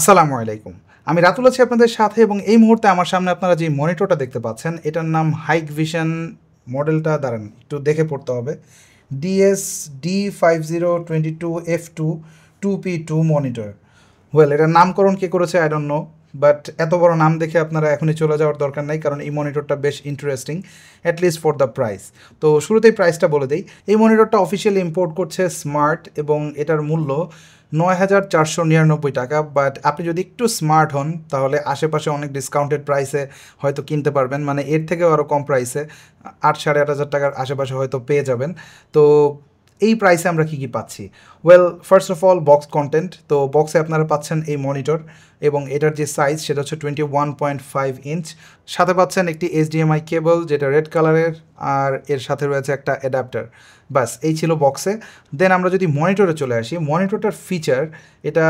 আসসালামু আলাইকুম আমি রাতুল আছি আপনাদের সাথে এবং এই মুহূর্তে আমার সামনে আপনারা যে মনিটরটা দেখতে পাচ্ছেন এটার নাম হাইক ভিশন মডেলটা দাঁড়ান একটু দেখে পড়তে হবে D S D five zero twenty two F two two P two monitor well এটার নামকরণ কে করেছে আই ডোন্ট নো বাট এত বড় নাম দেখে আপনারা এখনই চলে যাওয়ার দরকার নাই কারণ এই মনিটরটা বেশ interesting at least for the price তো শুরুতেই প্রাইসটা বলে দিই এই মনিটরটা অফিসিয়ালি ইম্পোর্ট করছে স্মার্ট এবং এটার মূল্য নয় হাজার চারশো নিরানব্বই টাকা বাট আপনি যদি একটু স্মার্ট হন তাহলে আশেপাশে অনেক ডিসকাউন্টেড প্রাইসে হয়তো কিনতে পারবেন মানে এর থেকেও আরও কম প্রাইসে আট সাড়ে আট হাজার টাকার আশেপাশে হয়তো পেয়ে যাবেন তো এই প্রাইসে আমরা কি কি পাচ্ছি well first of all box content তো বক্সে আপনারা পাচ্ছেন এই মনিটর এবং এটার যে সাইজ সেটা হচ্ছে twenty one point five inch সাথে পাচ্ছেন একটি এইচডিএমআই কেবল যেটা রেড কালারের আর এর সাথে রয়েছে একটা অ্যাডাপ্টার বাস এই ছিল বক্সে দেন আমরা যদি মনিটরে চলে আসি মনিটরটার ফিচার এটা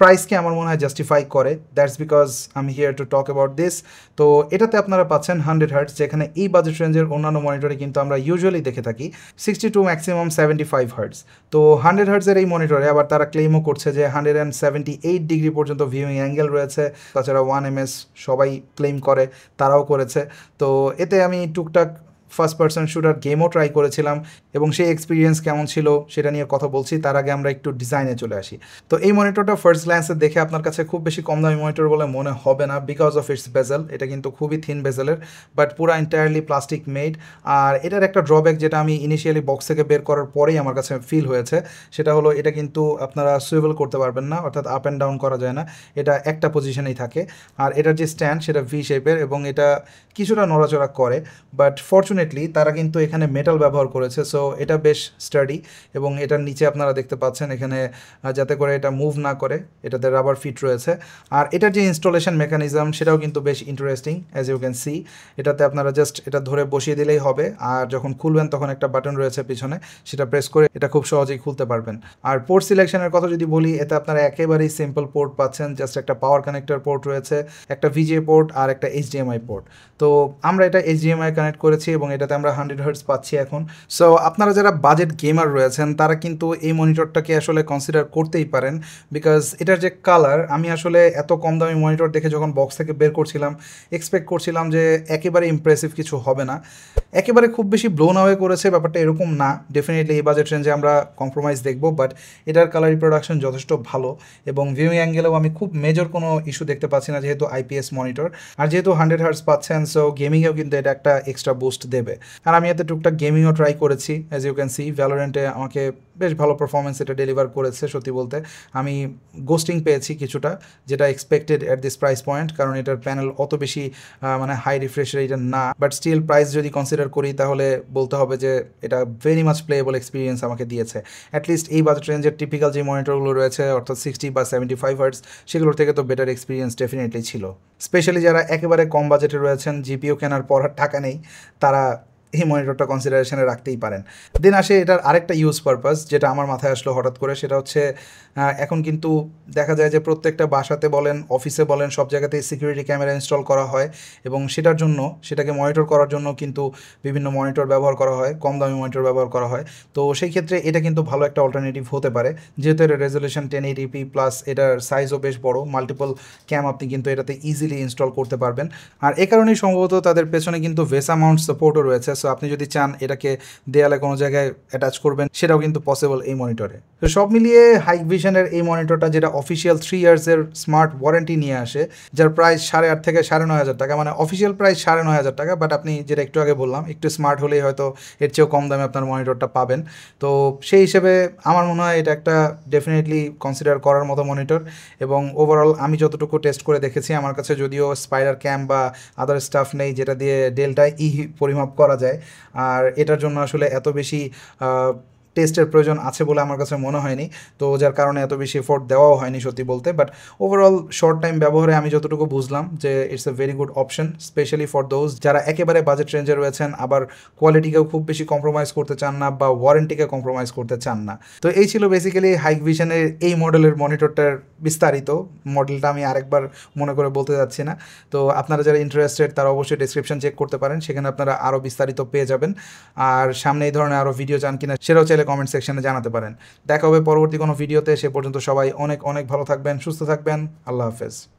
প্রাইসকে আমার মনে হয় জাস্টিফাই করে দ্যাটস বিকজ আমি here to talk about this তো এটাতে আপনারা পাচ্ছেন হান্ড্রেড হার্টস যেখানে এই বাজেট রেঞ্জের অন্যান্য মনিটরে কিন্তু আমরা ইউজুয়ালি দেখে থাকি sixty two maximum seventy five hertz তো হান্ড্রেড হার্টসের এই মনিটরে আবার তারা ক্লেমও করছে যে hundred and seventy eight degree পর্যন্ত ভিউইং অ্যাঙ্গেল রয়েছে তাছাড়া ওয়ান এম এস সবাই ক্লেম করে তারাও করেছে তো এতে আমি টুকটাক ফার্স্ট পার্সন শুটার গেমও ট্রাই করেছিলাম এবং সেই এক্সপিরিয়েন্স কেমন ছিল সেটা নিয়ে কথা বলছি তার আগে আমরা একটু ডিজাইনে চলে আসি তো এই মনিটরটা ফার্স্ট গ্ল্যান্সে দেখে আপনার কাছে খুব বেশি কম দামি মনিটর বলে মনে হবে না বিকজ অফ ইটস বেজেল এটা কিন্তু খুবই থিন বেজেলের বাট পুরো এন্টায়ারলি প্লাস্টিক মেড আর এটার একটা ড্রব্যাক যেটা আমি ইনিশিয়ালি বক্স থেকে বের করার পরেই আমার কাছে ফিল হয়েছে সেটা হলো এটা কিন্তু আপনারা সুইবল করতে পারবেন না অর্থাৎ আপ অ্যান্ড ডাউন করা যায় না এটা একটা পজিশনেই থাকে আর এটার যে স্ট্যান্ড সেটা ভি শেপের এবং এটা কিছুটা নড়াচড়া করে বাট ফরচুন আনফর্চুনেটলি তারা কিন্তু এখানে মেটাল ব্যবহার করেছে সো এটা বেশ স্টাডি এবং এটার নিচে আপনারা দেখতে পাচ্ছেন এখানে যাতে করে এটা মুভ না করে এটাতে রাবার ফিট রয়েছে আর এটার যে ইনস্টলেশন মেকানিজম সেটাও কিন্তু বেশ interesting as you can see এটাতে আপনারা জাস্ট এটা ধরে বসিয়ে দিলেই হবে আর যখন খুলবেন তখন একটা বাটন রয়েছে পিছনে সেটা প্রেস করে এটা খুব সহজেই খুলতে পারবেন আর পোর্ট সিলেকশনের কথা যদি বলি এতে আপনারা একেবারেই সিম্পল পোর্ট পাচ্ছেন জাস্ট একটা পাওয়ার কানেক্টর পোর্ট রয়েছে একটা ভিজিএ পোর্ট আর একটা এইচডিএমআই পোর্ট তো আমরা এটা এইচডিএমআই কানেক্ট করেছি এবং এটাতে আমরা হান্ড্রেড হার্টস পাচ্ছি এখন সো আপনারা যারা বাজেট গেমার রয়েছেন তারা কিন্তু এই মনিটরটাকে আসলে কনসিডার করতেই পারেন বিকজ এটার যে কালার আমি আসলে এত কম দামি মনিটর দেখে যখন বক্স থেকে বের করছিলাম এক্সপেক্ট করছিলাম যে একেবারে ইমপ্রেসিভ কিছু হবে না একেবারে খুব বেশি ব্লোন অ্যাওয়ে করেছে ব্যাপারটা এরকম না ডেফিনেটলি এই বাজেট রেঞ্জে আমরা কম্প্রোমাইজ দেখব বাট এটার কালার রিপ্রোডাকশন যথেষ্ট ভালো এবং ভিউ অ্যাঙ্গেলেও আমি খুব মেজর কোনো ইস্যু দেখতে পাচ্ছি না যেহেতু আইপিএস মনিটর আর যেহেতু হান্ড্রেড হার্স পাচ্ছেন সো গেমিংয়েও কিন্তু এটা একটা এক্সট্রা বুস্ট দেবে দেবে আর আমি এতে টুকটাক গেমিংও ট্রাই করেছি অ্যাজ ইউ ক্যান সি ভ্যালোরেন্টে আমাকে বেশ ভালো পারফরমেন্স এটা ডেলিভার করেছে সত্যি বলতে আমি গোস্টিং পেয়েছি কিছুটা যেটা expected at this price point কারণ এটার প্যানেল অত বেশি মানে হাই রিফ্রেশ রেটার না বাট স্টিল প্রাইস যদি কনসিডার করি তাহলে বলতে হবে যে এটা ভেরি মাচ প্লেয়েবল এক্সপিরিয়েন্স আমাকে দিয়েছে অ্যাটলিস্ট এই বাজেট রেঞ্জের টিপিক্যাল যে মনিটরগুলো রয়েছে অর্থাৎ সিক্সটি বা সেভেন্টি ফাইভ হার্টস সেগুলোর থেকে তো বেটার এক্সপিরিয়েন্স ডেফিনেটলি ছিল স্পেশালি যারা একেবারে কম বাজেটে রয়েছেন জিপিও কেনার পর টাকা নেই তারা এই মনিটরটা কনসিডারেশনে রাখতেই পারেন দেন আসে এটার আরেকটা ইউজ পারপাস যেটা আমার মাথায় আসলো হঠাৎ করে সেটা হচ্ছে এখন কিন্তু দেখা যায় যে প্রত্যেকটা বাসাতে বলেন অফিসে বলেন সব জায়গাতেই সিকিউরিটি ক্যামেরা ইনস্টল করা হয় এবং সেটার জন্য সেটাকে মনিটর করার জন্য কিন্তু বিভিন্ন মনিটর ব্যবহার করা হয় কম দামি মনিটর ব্যবহার করা হয় তো সেই ক্ষেত্রে এটা কিন্তু ভালো একটা অল্টারনেটিভ হতে পারে যেহেতু এটা রেজলিউশন টেন এইটিপি প্লাস এটার সাইজও বেশ বড় মাল্টিপল ক্যাম আপনি কিন্তু এটাতে ইজিলি ইনস্টল করতে পারবেন আর এ কারণেই সম্ভবত তাদের পেছনে কিন্তু ভেসা মাউন্ট সাপোর্টও রয়েছে সো আপনি যদি চান এটাকে দেয়ালে কোনো জায়গায় অ্যাটাচ করবেন সেটাও কিন্তু পসিবল এই মনিটরে তো সব মিলিয়ে হাইক ভিশনের এই মনিটরটা যেটা অফিসিয়াল থ্রি ইয়ার্সের স্মার্ট ওয়ারেন্টি নিয়ে আসে যার প্রায় সাড়ে আট থেকে সাড়ে নয় হাজার টাকা মানে অফিসিয়াল প্রায় সাড়ে নয় হাজার টাকা বাট আপনি যেটা একটু আগে বললাম একটু স্মার্ট হলেই হয়তো এর চেয়েও কম দামে আপনার মনিটরটা পাবেন তো সেই হিসেবে আমার মনে হয় এটা একটা ডেফিনেটলি কনসিডার করার মতো মনিটর এবং ওভারঅল আমি যতটুকু টেস্ট করে দেখেছি আমার কাছে যদিও স্পাইডার ক্যাম্প বা আদার স্টাফ নেই যেটা দিয়ে ডেল্টা ই e পরিমাপ করা যায় যায় আর এটার জন্য আসলে এত বেশি টেস্টের প্রয়োজন আছে বলে আমার কাছে মনে হয়নি তো যার কারণে এত বেশি এফোর্ট দেওয়াও হয়নি সত্যি বলতে বাট ওভারঅল শর্ট টাইম ব্যবহারে আমি যতটুকু বুঝলাম যে it's a very good option specially for those যারা একেবারে বাজেট রেঞ্জে রয়েছেন আবার কোয়ালিটিকেও খুব বেশি কম্প্রোমাইজ করতে চান না বা ওয়ারেন্টিকে কম্প্রোমাইজ করতে চান না তো এই ছিল বেসিক্যালি হাইক ভিশনের এই মডেলের মনিটরটার বিস্তারিত মডেলটা আমি আরেকবার মনে করে বলতে যাচ্ছি না তো আপনারা যারা ইন্টারেস্টেড তারা অবশ্যই ডিসক্রিপশন চেক করতে পারেন সেখানে আপনারা আরও বিস্তারিত পেয়ে যাবেন আর সামনে এই ধরনের আরও ভিডিও চান কিনা সেটাও চাইলে কমেন্ট সেকশনে জানাতে পারেন দেখা হবে পরবর্তী কোনো ভিডিওতে সে পর্যন্ত সবাই অনেক অনেক ভালো থাকবেন সুস্থ থাকবেন আল্লাহ হাফেজ